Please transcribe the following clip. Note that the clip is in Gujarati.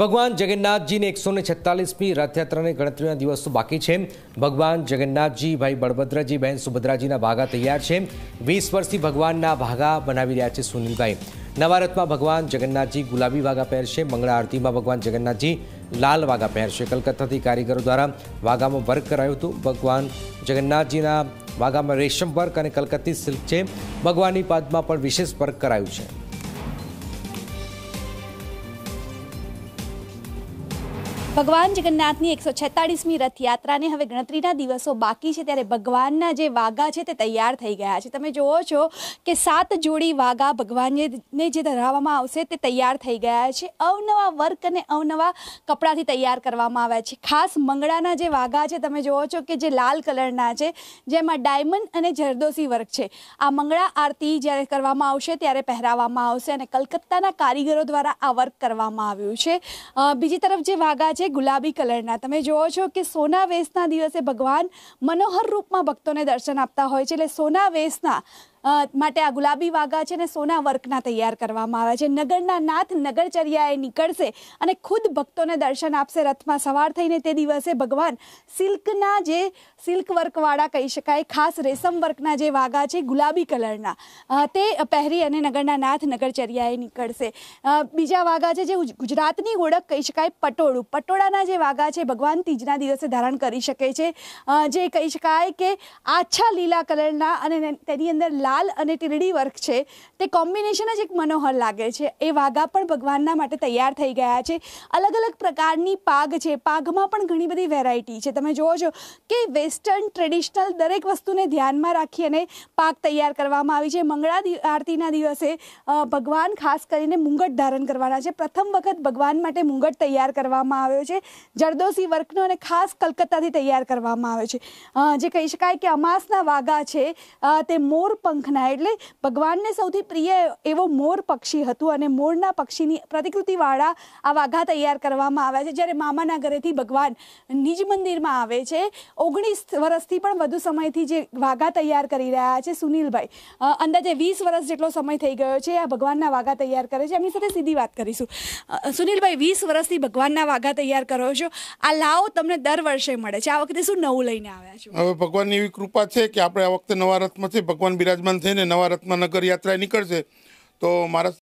ભગવાન જગન્નાથજીની એકસો ને છત્તાલીસમી રથયાત્રાની ગણતરીના દિવસો બાકી છે ભગવાન જગન્નાથજી ભાઈ બળભદ્રજી બહેન સુભદ્રાજીના ભાગા તૈયાર છે વીસ વર્ષથી ભગવાનના ભાગા બનાવી રહ્યા છે સુનિલભાઈ નવા રથમાં ભગવાન જગન્નાથજી ગુલાબી વાઘા પહેરશે મંગળા આરતીમાં ભગવાન જગન્નાથજી લાલ વાઘા પહેરશે કલકત્તાથી કારીગરો દ્વારા વાઘામાં વર્ક કરાયું હતું ભગવાન જગન્નાથજીના વાઘામાં રેશમ વર્ક અને કલકત્તી સિલ્ક છે ભગવાનની પાદમાં પણ વિશેષ વર્ક કરાયું છે ભગવાન જગન્નાથની એકસો છેતાળીસમી રથયાત્રાને હવે ગણતરીના દિવસો બાકી છે ત્યારે ભગવાનના જે વાઘા છે તે તૈયાર થઈ ગયા છે તમે જુઓ છો કે સાત જોડી વાઘા ભગવાનને જે ધરાવવામાં આવશે તે તૈયાર થઈ ગયા છે અવનવા વર્ક અને અવનવા કપડાથી તૈયાર કરવામાં આવ્યા છે ખાસ મંગળાના જે વાઘા છે તમે જુઓ છો કે જે લાલ કલરના છે જેમાં ડાયમંડ અને જરદોસી વર્ક છે આ મંગળા આરતી જ્યારે કરવામાં આવશે ત્યારે પહેરાવવામાં આવશે અને કલકત્તાના કારીગરો દ્વારા આ વર્ક કરવામાં આવ્યું છે બીજી તરફ જે વાઘા છે છે ગુલાબી કલરના તમે જુઓ છો કે સોના વેશના દિવસે ભગવાન મનોહર રૂપમાં ભક્તોને દર્શન આપતા હોય છે એટલે સોના વેશના માટે આ ગુલાબી વાઘા છે ને સોના વર્કના તૈયાર કરવામાં આવ્યા છે નગરના નાથ નગરચર્યાએ નીકળશે અને ખુદ ભક્તોને દર્શન આપશે રથમાં સવાર થઈને તે દિવસે ભગવાન સિલ્કના જે સિલ્ક વર્કવાળા કહી શકાય ખાસ રેશમ વર્કના જે વાઘા છે ગુલાબી કલરના તે પહેરી અને નગરના નાથ નગરચર્યાએ નીકળશે બીજા વાઘા છે જે ગુજરાતની ઓળખ કહી શકાય પટોળું પટોળાના જે વાઘા છે ભગવાન તીજના દિવસે ધારણ કરી શકે છે જે કહી શકાય કે આછા લીલા કલરના અને તેની અંદર લાલ અને ટીરડી વર્ક છે તે કોમ્બિનેશન જ એક મનોહર લાગે છે એ વાઘા પણ ભગવાનના માટે તૈયાર થઈ ગયા છે અલગ અલગ પ્રકારની પાગ છે પાગમાં પણ ઘણી બધી વેરાયટી છે તમે જુઓ છો કે વેસ્ટર્ન ટ્રેડિશનલ દરેક વસ્તુને ધ્યાનમાં રાખી અને પાક તૈયાર કરવામાં આવી છે મંગળા આરતીના દિવસે ભગવાન ખાસ કરીને મુંગટ ધારણ કરવાના છે પ્રથમ વખત ભગવાન માટે મુંગટ તૈયાર કરવામાં આવ્યો છે જરદોસી વર્કનો અને ખાસ કલકત્તાથી તૈયાર કરવામાં આવે છે જે કહી શકાય કે અમાસના વાઘા છે તે મોરપંખ શંખના એટલે ભગવાનને સૌથી પ્રિય એવો મોર પક્ષી હતું અને મોરના પક્ષીની પ્રતિકૃતિવાળા આ વાઘા તૈયાર કરવામાં આવ્યા છે જ્યારે મામાના ઘરેથી ભગવાન નિજ મંદિરમાં આવે છે ઓગણીસ વર્ષથી પણ વધુ સમયથી જે વાઘા તૈયાર કરી રહ્યા છે સુનિલભાઈ અંદાજે વીસ વર્ષ જેટલો સમય થઈ ગયો છે આ ભગવાનના વાઘા તૈયાર કરે છે એમની સાથે સીધી વાત કરીશું સુનિલભાઈ વીસ વર્ષથી ભગવાનના વાઘા તૈયાર કરો છો આ લાવો તમને દર વર્ષે મળે છે આ વખતે શું નવું લઈને આવ્યા છે હવે ભગવાનની એવી કૃપા છે કે આપણે આ વખતે નવા રથમાંથી ભગવાન બિરાજમાન દર્શન થઈને નવા રત્નનગર યાત્રા નીકળશે તો મારા